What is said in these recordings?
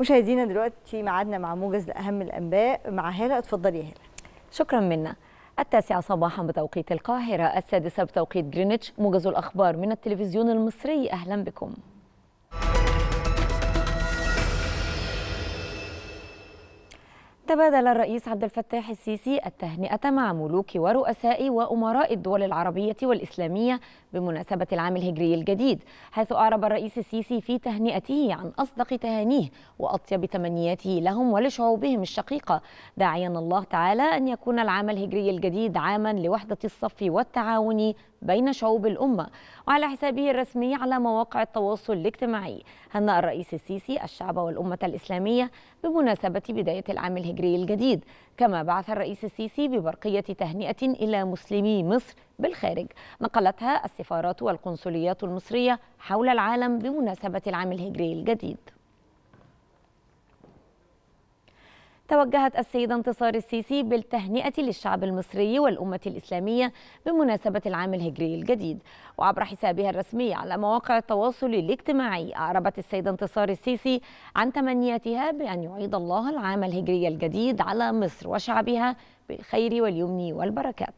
مشاهدينا دلوقتي ميعادنا مع موجز لاهم الانباء مع هاله اتفضلي يا هاله شكرا منا التاسعة صباحا بتوقيت القاهرة السادسة بتوقيت جرينتش موجز الأخبار من التلفزيون المصري أهلا بكم تبادل الرئيس عبد الفتاح السيسي التهنئة مع ملوك ورؤساء وأمراء الدول العربية والإسلامية بمناسبة العام الهجري الجديد حيث أعرب الرئيس السيسي في تهنئته عن أصدق تهانيه وأطيب تمنياته لهم ولشعوبهم الشقيقة داعيا الله تعالى أن يكون العام الهجري الجديد عاما لوحدة الصف والتعاون بين شعوب الأمة وعلى حسابه الرسمي على مواقع التواصل الاجتماعي هنأ الرئيس السيسي الشعب والأمة الإسلامية بمناسبة بداية العام الهجري الجديد كما بعث الرئيس السيسي ببرقية تهنئة إلى مسلمي مصر بالخارج نقلتها السفارات والقنصليات المصرية حول العالم بمناسبة العام الهجري الجديد توجهت السيدة انتصار السيسي بالتهنئة للشعب المصري والأمة الإسلامية بمناسبة العام الهجري الجديد وعبر حسابها الرسمي على مواقع التواصل الاجتماعي أعربت السيدة انتصار السيسي عن تمنياتها بأن يعيد الله العام الهجري الجديد على مصر وشعبها بالخير واليمن والبركات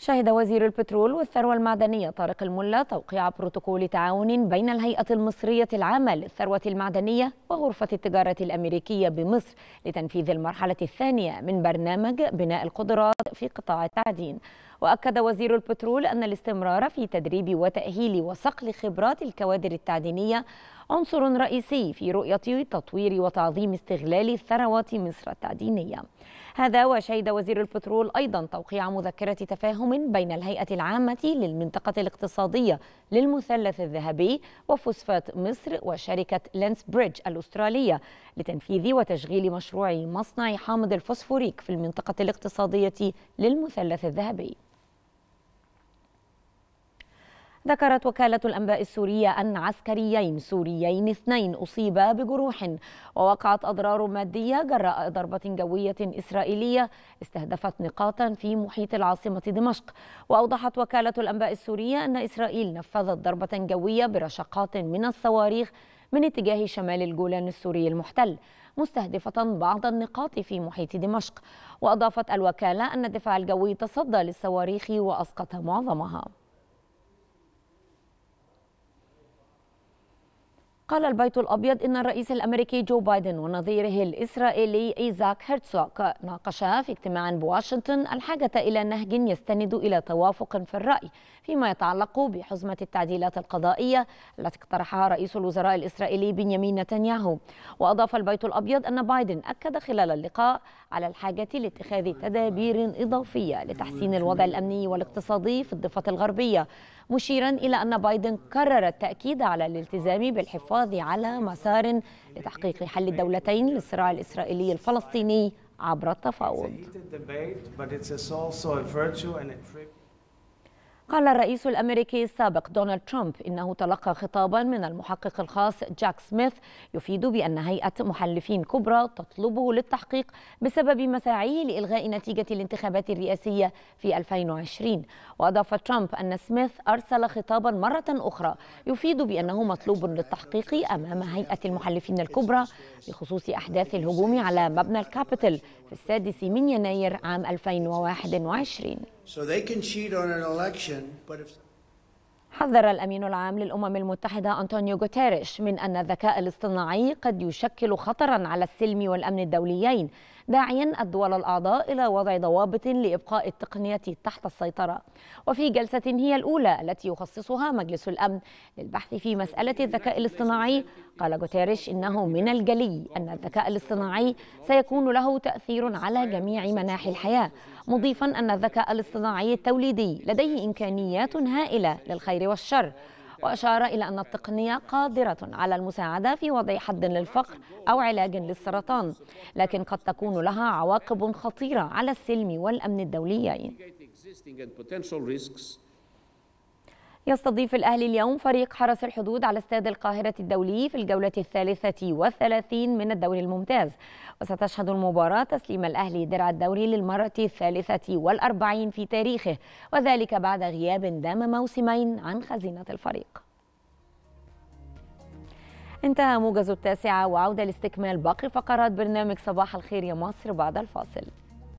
شهد وزير البترول والثروة المعدنية طارق الملا توقيع بروتوكول تعاون بين الهيئة المصرية العامة للثروة المعدنية وغرفة التجارة الأمريكية بمصر لتنفيذ المرحلة الثانية من برنامج بناء القدرات في قطاع التعدين وأكد وزير البترول أن الاستمرار في تدريب وتأهيل وصقل خبرات الكوادر التعدينية عنصر رئيسي في رؤية تطوير وتعظيم استغلال ثروات مصر التعدينية هذا وشهد وزير البترول أيضا توقيع مذكرة تفاهم بين الهيئة العامة للمنطقة الاقتصادية للمثلث الذهبي وفوسفات مصر وشركة لينس بريدج الأسترالية لتنفيذ وتشغيل مشروع مصنع حامض الفوسفوريك في المنطقة الاقتصادية للمثلث الذهبي ذكرت وكالة الأنباء السورية أن عسكريين سوريين اثنين أصيبا بجروح ووقعت أضرار مادية جراء ضربة جوية إسرائيلية استهدفت نقاطا في محيط العاصمة دمشق وأوضحت وكالة الأنباء السورية أن إسرائيل نفذت ضربة جوية برشقات من الصواريخ من اتجاه شمال الجولان السوري المحتل مستهدفة بعض النقاط في محيط دمشق وأضافت الوكالة أن الدفاع الجوي تصدى للصواريخ وأسقط معظمها قال البيت الأبيض إن الرئيس الأمريكي جو بايدن ونظيره الإسرائيلي إيزاك هرتسوك ناقشا في اجتماع بواشنطن الحاجة إلى نهج يستند إلى توافق في الرأي فيما يتعلق بحزمة التعديلات القضائية التي اقترحها رئيس الوزراء الإسرائيلي بنيامين نتنياهو وأضاف البيت الأبيض أن بايدن أكد خلال اللقاء على الحاجة لاتخاذ تدابير إضافية لتحسين الوضع الأمني والاقتصادي في الضفة الغربية مشيرا إلى أن بايدن كرر التأكيد على الالتزام بالحفاظ القاضي على مسار لتحقيق حل الدولتين للصراع الإسرائيلي الفلسطيني عبر التفاوض قال الرئيس الامريكي السابق دونالد ترامب انه تلقى خطابا من المحقق الخاص جاك سميث يفيد بان هيئه محلفين كبرى تطلبه للتحقيق بسبب مساعيه لالغاء نتيجه الانتخابات الرئاسيه في 2020 واضاف ترامب ان سميث ارسل خطابا مره اخرى يفيد بانه مطلوب للتحقيق امام هيئه المحلفين الكبرى بخصوص احداث الهجوم على مبنى الكابيتل في السادس من يناير عام 2021 حذر الأمين العام للأمم المتحدة أنطونيو غوتيريش من أن الذكاء الاصطناعي قد يشكل خطرا على السلم والأمن الدوليين داعيا الدول الأعضاء إلى وضع ضوابط لإبقاء التقنية تحت السيطرة وفي جلسة هي الأولى التي يخصصها مجلس الأمن للبحث في مسألة الذكاء الاصطناعي قال جوتيريش إنه من الجلي أن الذكاء الاصطناعي سيكون له تأثير على جميع مناحي الحياة مضيفا أن الذكاء الاصطناعي التوليدي لديه إمكانيات هائلة للخير والشر وأشار إلى أن التقنية قادرة على المساعدة في وضع حد للفقر أو علاج للسرطان لكن قد تكون لها عواقب خطيرة على السلم والأمن الدوليين يستضيف الأهلي اليوم فريق حرس الحدود على استاد القاهرة الدولي في الجولة الثالثة والثلاثين من الدوري الممتاز وستشهد المباراة تسليم الأهلي درع الدوري للمرة الثالثة والأربعين في تاريخه وذلك بعد غياب دام موسمين عن خزينة الفريق انتهى موجز التاسعة وعودة لاستكمال باقي فقرات برنامج صباح الخير يا مصر بعد الفاصل